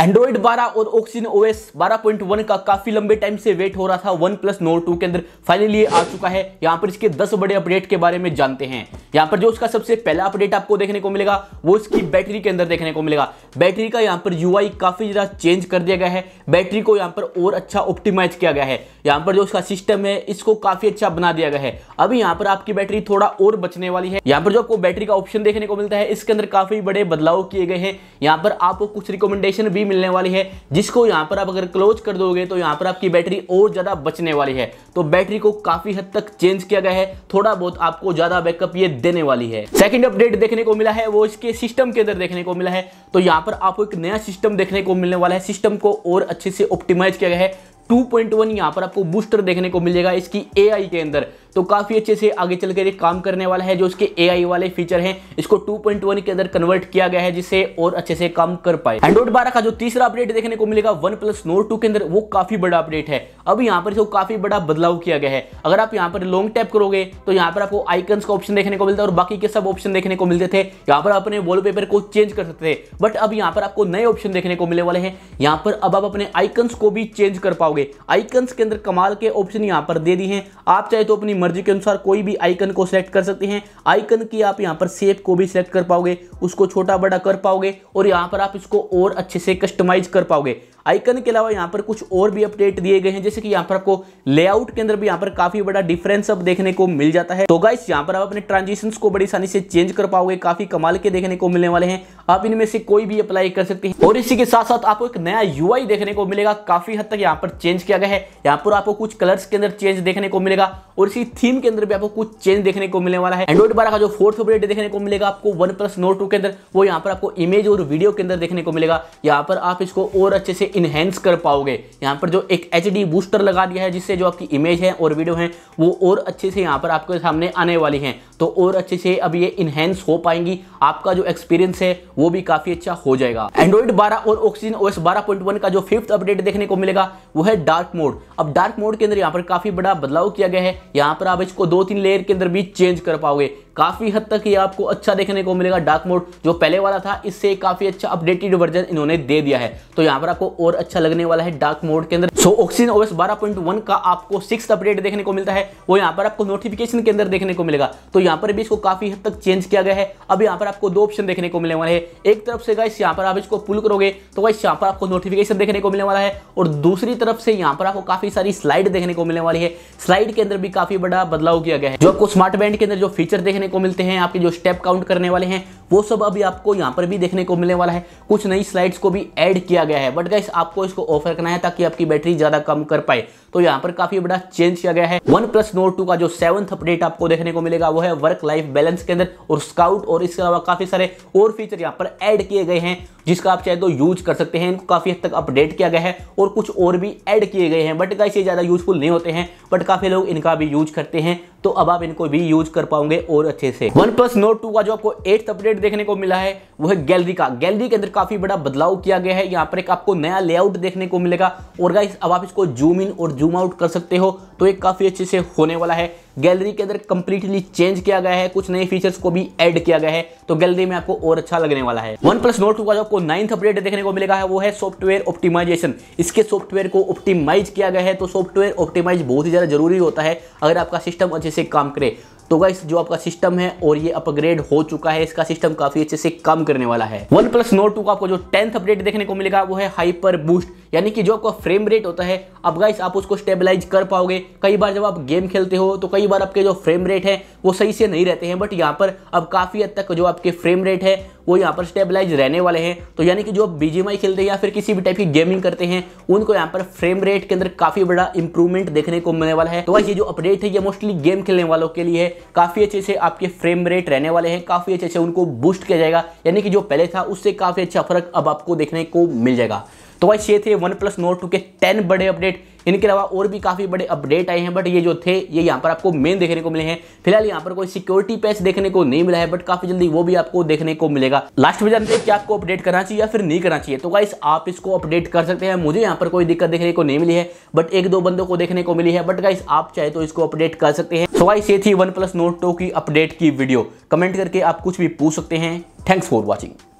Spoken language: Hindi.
एंड्रॉइड 12 और ऑक्सीजन ओएस 12.1 का काफी लंबे टाइम से वेट हो रहा था वन प्लस नोट टू के अंदर फाइनली आ चुका है यहाँ पर इसके 10 बड़े अपडेट के बारे में जानते हैं यहाँ पर जो उसका सबसे पहला अपडेट आपको देखने को मिलेगा वो इसकी बैटरी के अंदर देखने को मिलेगा बैटरी का यहाँ पर यू काफी ज़्यादा चेंज कर दिया गया है बैटरी को यहाँ पर और अच्छा ऑप्टिमाइज किया गया है यहाँ पर जो उसका सिस्टम है इसको काफी अच्छा बना दिया गया है अभी यहाँ पर आपकी बैटरी थोड़ा और बचने वाली है यहाँ पर जो आपको बैटरी का ऑप्शन देखने को मिलता है इसके अंदर काफी बड़े बदलाव किए गए हैं यहाँ पर आपको कुछ रिकमेंडेशन भी बैटरी मिलने वाली है जिसको यहाँ पर आप अगर क्लोज कर दोगे तो यहाँ पर आपकी बैटरी और ज़्यादा बचने वाली है तो बैटरी को काफ़ी हद तक चेंज किया गया है थोड़ा बहुत आपको ज़्यादा बैकअप ये देने वाली है सेकेंड अपडेट देखने को मिला है वो इसके सिस्टम के अंदर देखने को मिला है तो यहाँ पर आपको एक नया सिस्टम देखने को मिलने वाला है सिस्टम को और अच्छे से ऑप्टिमाइज किया गया है 2.1 यहाँ पर आपको बूस्टर देखने को मिलेगा इसकी एआई के अंदर तो काफ़ी अच्छे से आगे चल कर ये काम करने वाला है जो इसके एआई वाले फीचर हैं इसको 2.1 के अंदर कन्वर्ट किया गया है जिससे और अच्छे से काम कर पाए एंड्रॉइड बारह का जो तीसरा अपडेट देखने को मिलेगा वन प्लस नोट टू के अंदर वो काफ़ी बड़ा अपडेट है अब यहाँ पर इसको काफ़ी बड़ा बदलाव किया गया है अगर आप यहाँ पर लॉन्ग टैप करोगे तो यहाँ पर आपको आइकन का ऑप्शन देखने को मिलता है और बाकी के सब ऑप्शन देखने को मिलते थे यहाँ पर अपने वॉलपेपर को चेंज कर सकते थे बट अब यहाँ पर आपको नए ऑप्शन देखने को मिलने वाले हैं यहाँ पर अब आप अपने आइकन्स को भी चेंज कर पाओगे पाओगे आइकन्स के अंदर कमाल के ऑप्शन यहाँ पर दे दिए हैं आप चाहे तो अपनी मर्जी के अनुसार कोई भी आइकन को सिलेक्ट कर सकते हैं आइकन की आप यहाँ पर सेप को भी सिलेक्ट कर पाओगे उसको छोटा बड़ा कर पाओगे और यहाँ पर आप इसको और अच्छे से कस्टमाइज कर पाओगे आइकन के अलावा यहाँ पर कुछ और भी अपडेट दिए गए हैं जैसे कि यहाँ पर आपको लेआउट के अंदर भी यहाँ पर काफी बड़ा डिफरेंस अब देखने को मिल जाता है तो गाइस यहाँ पर आप अपने ट्रांजिशन को बड़ी आसानी से चेंज कर पाओगे काफी कमाल के देखने को मिलने वाले हैं आप इनमें से कोई भी अप्लाई कर सकते हैं और इसी के साथ साथ आपको एक नया यूआई देखने को मिलेगा काफी हद तक यहाँ पर चेंज किया गया है यहाँ पर आपको कुछ कलर्स के अंदर चेंज देखने को मिलेगा और इसी थीम के अंदर भी आपको कुछ चेंज देखने को मिलने वाला है एंड्रॉइड बारह का जो फोर्थ अपडेट देखने को मिलेगा आपको वन प्लस नोट टू के अंदर वो यहाँ पर आपको इमेज और वीडियो के अंदर देखने को मिलेगा यहाँ पर आप इसको और अच्छे से इन्हेंस कर पाओगे यहाँ पर जो एक एच बूस्टर लगा दिया है जिससे जो आपकी इमेज है और वीडियो है वो और अच्छे से यहाँ पर आपके सामने आने वाली हैं तो और अच्छे से अब ये इन्हेंस हो पाएंगी आपका जो एक्सपीरियंस है वो भी काफ़ी अच्छा हो जाएगा एंड्रॉइड 12 और ऑक्सीजन ओएस 12.1 का जो फिफ्थ अपडेट देखने को मिलेगा वो है डार्क मोड अब डार्क मोड के अंदर यहाँ पर काफ़ी बड़ा बदलाव किया गया है यहाँ पर आप इसको दो तीन लेयर के अंदर भी चेंज कर पाओगे काफ़ी हद तक ये आपको अच्छा देखने को मिलेगा डार्क मोड जो पहले वाला था इससे काफ़ी अच्छा अपडेटेड वर्जन इन्होंने दे दिया है तो यहाँ पर आपको और अच्छा लगने वाला है डार्क मोड के अंदर सो ऑक्सीजन ओएस 12.1 का आपको सिक्स अपडेट देखने को मिलता है वो यहाँ पर आपको नोटिफिकेशन के अंदर देखने को मिलेगा तो यहाँ पर भी इसको काफ़ी हद तक चेंज किया गया है अब यहाँ पर आपको दो ऑप्शन देखने को मिलने वाले हैं एक तरफ से गाइस यहाँ पर आप इसको पुल करोगे तो गाइस यहाँ पर आपको नोटिफिकेशन देखने को मिलने वाला है और दूसरी तरफ से यहाँ पर आपको काफ़ी सारी स्लाइड देखने को मिलने वाली है स्लाइड के अंदर भी काफ़ी बड़ा बदलाव किया गया है जो आपको स्मार्ट बैंड के अंदर जो फीचर देखने देखने को मिलते हैं आपके जो स्टेप काउंट करने वाले हैं वो सब अभी आपको यहाँ पर भी देखने को मिलने वाला है कुछ नई स्लाइड्स को भी ऐड किया गया है बट गाइस आपको इसको ऑफर करना है ताकि आपकी बैटरी ज़्यादा कम कर पाए तो यहाँ पर काफी बड़ा चेंज किया गया है वन प्लस नोट टू का जो सेवंथ अपडेट आपको देखने को मिलेगा वो है वर्क लाइफ बैलेंस के अंदर और स्काउट और इसके अलावा काफी सारे और फीचर यहाँ पर ऐड किए गए हैं जिसका आप चाहे तो यूज कर सकते हैं इनको काफी हद तक अपडेट किया गया है और कुछ और भी ऐड किए गए हैं बट गाइस ये ज़्यादा यूजफुल नहीं होते हैं बट काफी लोग इनका भी यूज करते हैं तो अब आप इनको भी यूज कर पाओगे और अच्छे से वन प्लस नोट टू का जो आपको एट्थ अपडेट अपडेट देखने को मिला है वो है गैलरी का गैलरी के अंदर काफी बड़ा बदलाव किया गया है यहाँ पर एक आपको नया लेआउट देखने को मिलेगा और गाइस अब आप इसको जूम इन और जूम आउट कर सकते हो तो एक काफी अच्छे से होने वाला है गैलरी के अंदर कंप्लीटली चेंज किया गया है कुछ नए फीचर्स को भी ऐड किया गया है तो गैलरी में आपको और अच्छा लगने वाला है वन प्लस नोट टू का जो आपको नाइन्थ अपडेट देखने को मिलेगा है वो है सॉफ्टवेयर ऑप्टिमाइजेशन इसके सॉफ्टवेयर को ऑप्टिमाइज किया गया है तो सॉफ्टवेयर ऑप्टिमाइज बहुत ही ज़्यादा जरूरी होता है अगर आपका सिस्टम अच्छे से काम करे तो गाइस जो आपका सिस्टम है और ये अपग्रेड हो चुका है इसका सिस्टम काफी अच्छे से काम करने वाला है वन प्लस नोट टू का आपको जो टेंथ अपडेट देखने को मिलेगा वो है हाइपर बूस्ट यानी कि जो आपका फ्रेम रेट होता है अब गाइस आप उसको स्टेबलाइज कर पाओगे कई बार जब आप गेम खेलते हो तो कई कई बार आपके जो फ्रेम रेट है वो सही से नहीं रहते हैं बट यहाँ पर अब काफ़ी हद तक जो आपके फ्रेम रेट है वो यहाँ पर स्टेबलाइज रहने वाले हैं तो यानी कि जो बीजीएमआई खेलते हैं या फिर किसी भी टाइप की गेमिंग करते हैं उनको यहाँ पर फ्रेम रेट के अंदर काफी बड़ा इंप्रूवमेंट देखने को मिलने वाला है तो ये जो अपडेट है ये मोस्टली गेम खेलने वालों के लिए है काफी अच्छे से आपके फ्रेम रेट रहने वाले हैं काफी अच्छे से उनको बूस्ट किया जाएगा यानी कि जो पहले था उससे काफी अच्छा फर्क अब आपको देखने को मिल जाएगा तो भाई ये थे वन प्लस नोट टू के टेन बड़े अपडेट इनके अलावा और भी काफ़ी बड़े अपडेट आए हैं बट ये जो थे ये यहाँ पर आपको मेन देखने को मिले हैं फिलहाल यहाँ पर कोई सिक्योरिटी पैच देखने को नहीं मिला है बट काफ़ी जल्दी वो भी आपको देखने को मिलेगा लास्ट में जानते हैं कि आपको अपडेट करना चाहिए या फिर नहीं करना चाहिए तो गाइस आप इसको अपडेट कर सकते हैं मुझे यहाँ पर कोई दिक्कत देखने को नहीं मिली है बट एक दो बंदों को देखने को मिली है बट गाइस आप चाहे तो इसको अपडेट कर सकते हैं तो गाइस ये थी वन प्लस नोट टू की अपडेट की वीडियो कमेंट करके आप कुछ भी पूछ सकते हैं थैंक्स फॉर वॉचिंग